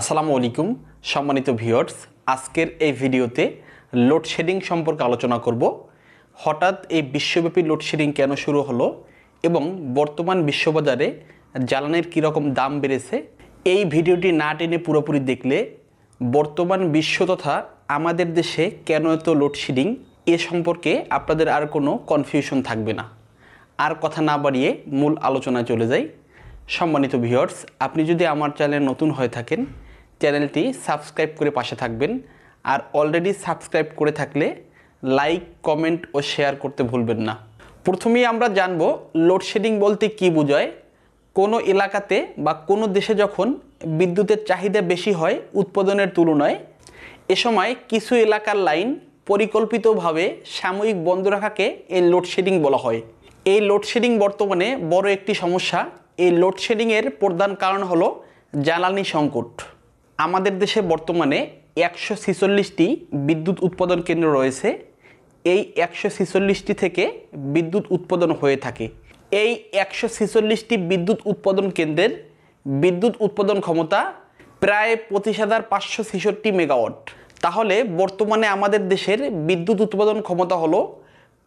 আসসালামু আলাইকুম সম্মানিত ভিউয়ার্স আজকের এই ভিডিওতে লোডশেডিং সম্পর্কে আলোচনা করব হঠাৎ এই বিশ্বব্যাপী লোডশেডিং কেন শুরু হলো এবং বর্তমান বিশ্ববাজারে জ্বালানির কীরকম দাম বেড়েছে এই ভিডিওটি না টেনে পুরোপুরি দেখলে বর্তমান বিশ্ব তথা আমাদের দেশে কেন এত লোডশেডিং এ সম্পর্কে আপনাদের আর কোনো কনফিউশন থাকবে না আর কথা না বাড়িয়ে মূল আলোচনায় চলে যাই সম্মানিত ভিউয়ার্স আপনি যদি আমার চ্যানেল নতুন হয়ে থাকেন চ্যানেলটি সাবস্ক্রাইব করে পাশে থাকবেন আর অলরেডি সাবস্ক্রাইব করে থাকলে লাইক কমেন্ট ও শেয়ার করতে ভুলবেন না প্রথমেই আমরা জানবো লোডশেডিং বলতে কি বোঝায় কোনো এলাকাতে বা কোনো দেশে যখন বিদ্যুতের চাহিদা বেশি হয় উৎপাদনের তুলনায় এ সময় কিছু এলাকার লাইন পরিকল্পিতভাবে সাময়িক বন্ধ রাখাকে এই লোডশেডিং বলা হয় এই লোডশেডিং বর্তমানে বড় একটি সমস্যা এই লোডশেডিংয়ের প্রধান কারণ হলো জ্বালানি সংকট আমাদের দেশে বর্তমানে একশো ছিচল্লিশটি বিদ্যুৎ উৎপাদন কেন্দ্র রয়েছে এই একশো ছিচল্লিশটি থেকে বিদ্যুৎ উৎপাদন হয়ে থাকে এই একশো ছিচল্লিশটি বিদ্যুৎ উৎপাদন কেন্দ্রের বিদ্যুৎ উৎপাদন ক্ষমতা প্রায় পঁচিশ হাজার পাঁচশো ছেষট্টি মেগাওয়াট তাহলে বর্তমানে আমাদের দেশের বিদ্যুৎ উৎপাদন ক্ষমতা হলো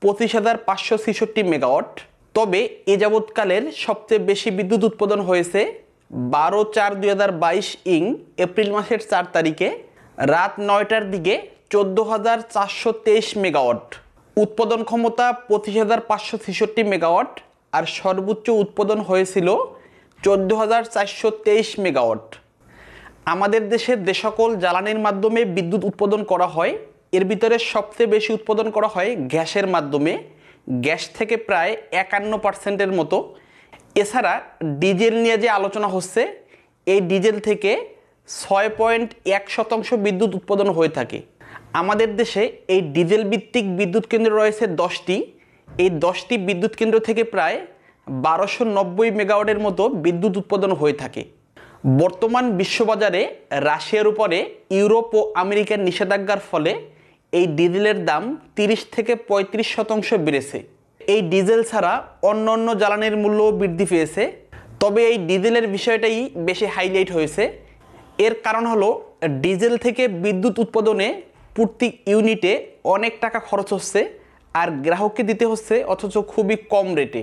পঁচিশ হাজার পাঁচশো ছেষট্টি মেগাওয়াট তবে এ যাবৎকালের সবচেয়ে বেশি বিদ্যুৎ উৎপাদন হয়েছে বারো চার দুই হাজার বাইশ ইং এপ্রিল মাসের চার তারিখে রাত নয়টার দিকে চোদ্দো হাজার চারশো তেইশ মেগাওয়াট উৎপাদন ক্ষমতা পঁচিশ হাজার পাঁচশো ছেষট্টি মেগাওয়াট আর সর্বোচ্চ উৎপাদন হয়েছিল চোদ্দো হাজার চারশো তেইশ মেগাওয়াট আমাদের দেশে যে সকল জ্বালানির মাধ্যমে বিদ্যুৎ উৎপাদন করা হয় এর ভিতরে সবচেয়ে বেশি উৎপাদন করা হয় গ্যাসের মাধ্যমে গ্যাস থেকে প্রায় একান্ন পার্সেন্টের মতো এছাড়া ডিজেল নিয়ে যে আলোচনা হচ্ছে এই ডিজেল থেকে ছয় পয়েন্ট এক শতাংশ বিদ্যুৎ উৎপাদন হয়ে থাকে আমাদের দেশে এই ডিজেল ভিত্তিক বিদ্যুৎ কেন্দ্র রয়েছে দশটি এই দশটি বিদ্যুৎ কেন্দ্র থেকে প্রায় বারোশো নব্বই মেগাওয়াটের মতো বিদ্যুৎ উৎপাদন হয়ে থাকে বর্তমান বিশ্ববাজারে রাশিয়ার উপরে ইউরোপ ও আমেরিকার নিষেধাজ্ঞার ফলে এই ডিজেলের দাম 30 থেকে ৩৫ শতাংশ বেড়েছে এই ডিজেল ছাড়া অন্য অন্য জ্বালানির মূল্য বৃদ্ধি পেয়েছে তবে এই ডিজেলের বিষয়টাই বেশি হাইলাইট হয়েছে এর কারণ হলো ডিজেল থেকে বিদ্যুৎ উৎপাদনে প্রতি ইউনিটে অনেক টাকা খরচ হচ্ছে আর গ্রাহককে দিতে হচ্ছে অথচ খুবই কম রেটে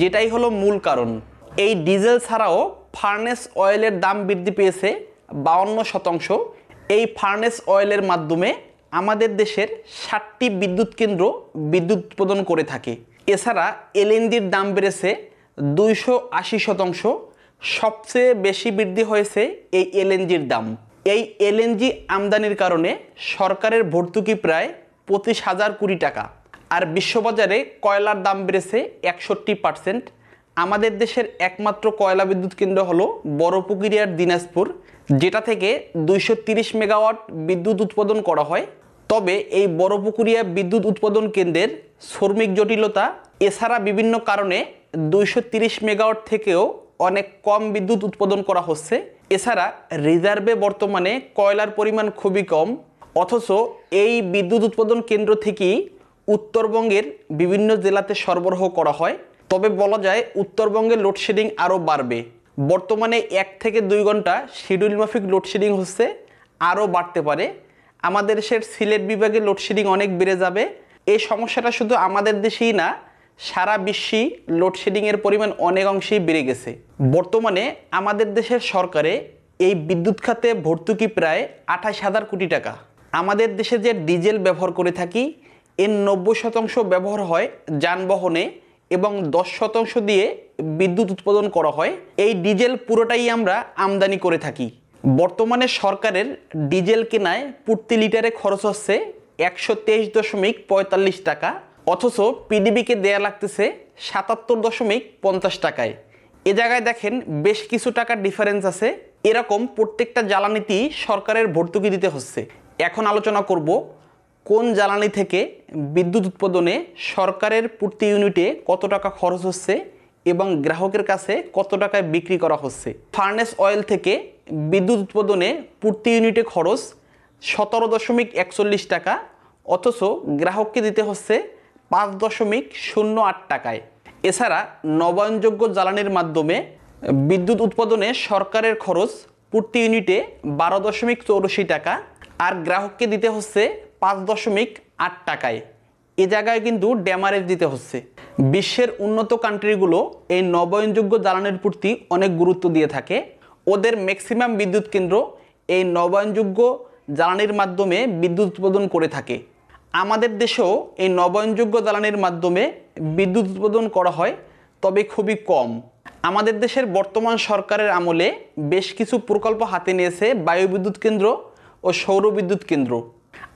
যেটাই হলো মূল কারণ এই ডিজেল ছাড়াও ফার্নেস অয়েলের দাম বৃদ্ধি পেয়েছে বাউন্ন শতাংশ এই ফার্নেস অয়েলের মাধ্যমে আমাদের দেশের ষাটটি বিদ্যুৎ কেন্দ্র বিদ্যুৎ উৎপাদন করে থাকে এছাড়া এলএনজির দাম বেড়েছে দুইশো আশি শতাংশ সবচেয়ে বেশি বৃদ্ধি হয়েছে এই এলএনজির দাম এই এলএনজি আমদানির কারণে সরকারের ভর্তুকি প্রায় পঁচিশ হাজার কুড়ি টাকা আর বিশ্ববাজারে কয়লার দাম বেড়েছে একষট্টি পার্সেন্ট আমাদের দেশের একমাত্র কয়লা বিদ্যুৎ কেন্দ্র হল বড়পুকুরিয়ার দিনাজপুর যেটা থেকে দুইশো মেগাওয়াট বিদ্যুৎ উৎপাদন করা হয় তবে এই বড়পুকুরিয়া বিদ্যুৎ উৎপাদন কেন্দ্রের শ্রমিক জটিলতা এছাড়া বিভিন্ন কারণে দুইশো তিরিশ মেগাওয়াট থেকেও অনেক কম বিদ্যুৎ উৎপাদন করা হচ্ছে এছাড়া রিজার্ভে বর্তমানে কয়লার পরিমাণ খুবই কম অথচ এই বিদ্যুৎ উৎপাদন কেন্দ্র থেকেই উত্তরবঙ্গের বিভিন্ন জেলাতে সরবরাহ করা হয় তবে বলা যায় উত্তরবঙ্গে লোডশেডিং আরও বাড়বে বর্তমানে এক থেকে দুই ঘন্টা শিডিউল মাফিক লোডশেডিং হচ্ছে আরও বাড়তে পারে আমাদের দেশের সিলেট বিভাগে লোডশেডিং অনেক বেড়ে যাবে এই সমস্যাটা শুধু আমাদের দেশেই না সারা বিশ্বে লোডশেডিংয়ের পরিমাণ অনেক অংশেই বেড়ে গেছে বর্তমানে আমাদের দেশের সরকারে এই বিদ্যুৎ খাতে ভর্তুকি প্রায় আঠাশ হাজার কোটি টাকা আমাদের দেশে যে ডিজেল ব্যবহার করে থাকি এর নব্বই শতাংশ ব্যবহার হয় যানবাহনে এবং দশ শতাংশ দিয়ে বিদ্যুৎ উৎপাদন করা হয় এই ডিজেল পুরোটাই আমরা আমদানি করে থাকি বর্তমানে সরকারের ডিজেল কেনায় প্রতি লিটারে খরচ হচ্ছে একশো তেইশ দশমিক পঁয়তাল্লিশ টাকা অথচ পিডিবিকে দেয়া লাগতেছে সাতাত্তর দশমিক পঞ্চাশ টাকায় এ জায়গায় দেখেন বেশ কিছু টাকার ডিফারেন্স আছে এরকম প্রত্যেকটা জ্বালানিতেই সরকারের ভর্তুকি দিতে হচ্ছে এখন আলোচনা করব কোন জ্বালানি থেকে বিদ্যুৎ উৎপাদনে সরকারের প্রতি ইউনিটে কত টাকা খরচ হচ্ছে এবং গ্রাহকের কাছে কত টাকায় বিক্রি করা হচ্ছে ফার্নেস অয়েল থেকে বিদ্যুৎ উৎপাদনে প্রতি ইউনিটে খরচ সতেরো দশমিক একচল্লিশ টাকা অথচ গ্রাহককে দিতে হচ্ছে পাঁচ দশমিক শূন্য আট টাকায় এছাড়া নবায়নযোগ্য জ্বালানির মাধ্যমে বিদ্যুৎ উৎপাদনে সরকারের খরচ প্রতি ইউনিটে বারো দশমিক চৌরাশি টাকা আর গ্রাহককে দিতে হচ্ছে পাঁচ দশমিক আট টাকায় এ জায়গায় কিন্তু ড্যামারেজ দিতে হচ্ছে বিশ্বের উন্নত কান্ট্রিগুলো এই নবায়নযোগ্য জ্বালানির প্রতি অনেক গুরুত্ব দিয়ে থাকে ওদের ম্যাক্সিমাম বিদ্যুৎ কেন্দ্র এই নবায়নযোগ্য জ্বালানির মাধ্যমে বিদ্যুৎ উৎপাদন করে থাকে আমাদের দেশেও এই নবায়নযোগ্য জ্বালানির মাধ্যমে বিদ্যুৎ উৎপাদন করা হয় তবে খুবই কম আমাদের দেশের বর্তমান সরকারের আমলে বেশ কিছু প্রকল্প হাতে নিয়েছে বায়ু বিদ্যুৎ কেন্দ্র ও সৌর বিদ্যুৎ কেন্দ্র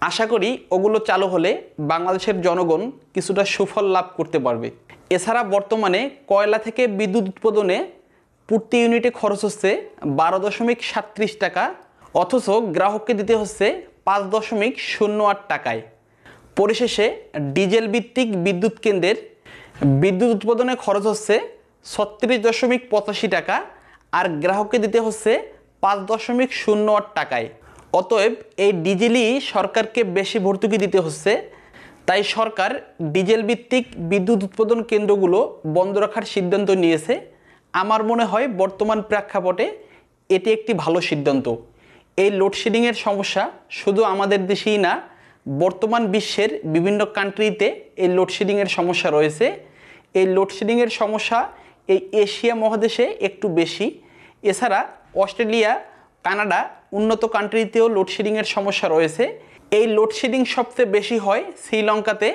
আশা করি ওগুলো চালু হলে বাংলাদেশের জনগণ কিছুটা সুফল লাভ করতে পারবে এছাড়া বর্তমানে কয়লা থেকে বিদ্যুৎ উৎপাদনে প্রতি ইউনিটে খরচ হচ্ছে বারো দশমিক সাত্রিশ টাকা অথচ গ্রাহককে দিতে হচ্ছে পাঁচ দশমিক শূন্য আট টাকায় পরিশেষে ডিজেল ভিত্তিক বিদ্যুৎ কেন্দ্রের বিদ্যুৎ উৎপাদনে খরচ হচ্ছে ছত্রিশ দশমিক পঁচাশি টাকা আর গ্রাহককে দিতে হচ্ছে পাঁচ দশমিক শূন্য আট টাকায় অতএব এই ডিজেলই সরকারকে বেশি ভর্তুকি দিতে হচ্ছে তাই সরকার ডিজেল ভিত্তিক বিদ্যুৎ উৎপাদন কেন্দ্রগুলো বন্ধ রাখার সিদ্ধান্ত নিয়েছে আমার মনে হয় বর্তমান প্রেক্ষাপটে এটি একটি ভালো সিদ্ধান্ত এই লোডশেডিংয়ের সমস্যা শুধু আমাদের দেশেই না বর্তমান বিশ্বের বিভিন্ন কান্ট্রিতে এই লোডশেডিংয়ের সমস্যা রয়েছে এই লোডশেডিংয়ের সমস্যা এই এশিয়া মহাদেশে একটু বেশি এছাড়া অস্ট্রেলিয়া কানাডা উন্নত কান্ট্রিতেও লোডশেডিংয়ের সমস্যা রয়েছে এই লোডশেডিং সবচেয়ে বেশি হয় শ্রীলঙ্কাতে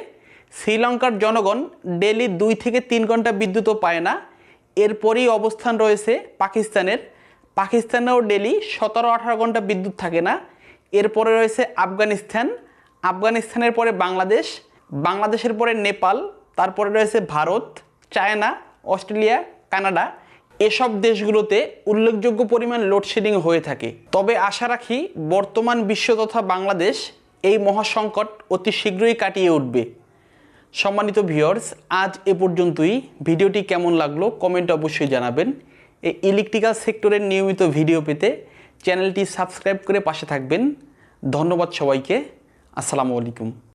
শ্রীলঙ্কার জনগণ ডেলি দুই থেকে তিন ঘন্টা বিদ্যুৎও পায় না এরপরেই অবস্থান রয়েছে পাকিস্তানের পাকিস্তানেও ডেলি সতেরো আঠারো ঘন্টা বিদ্যুৎ থাকে না এরপরে রয়েছে আফগানিস্তান আফগানিস্তানের পরে বাংলাদেশ বাংলাদেশের পরে নেপাল তারপরে রয়েছে ভারত চায়না অস্ট্রেলিয়া কানাডা এসব দেশগুলোতে উল্লেখযোগ্য পরিমাণ লোডশেডিং হয়ে থাকে তবে আশা রাখি বর্তমান বিশ্ব তথা বাংলাদেশ এই মহাসংকট অতি শীঘ্রই কাটিয়ে উঠবে সম্মানিত ভিওর্স আজ এ পর্যন্তই ভিডিওটি কেমন লাগলো কমেন্ট অবশ্যই জানাবেন এই ইলেকট্রিক্যাল সেক্টরের নিয়মিত ভিডিও পেতে চ্যানেলটি সাবস্ক্রাইব করে পাশে থাকবেন ধন্যবাদ সবাইকে আসসালামু আলাইকুম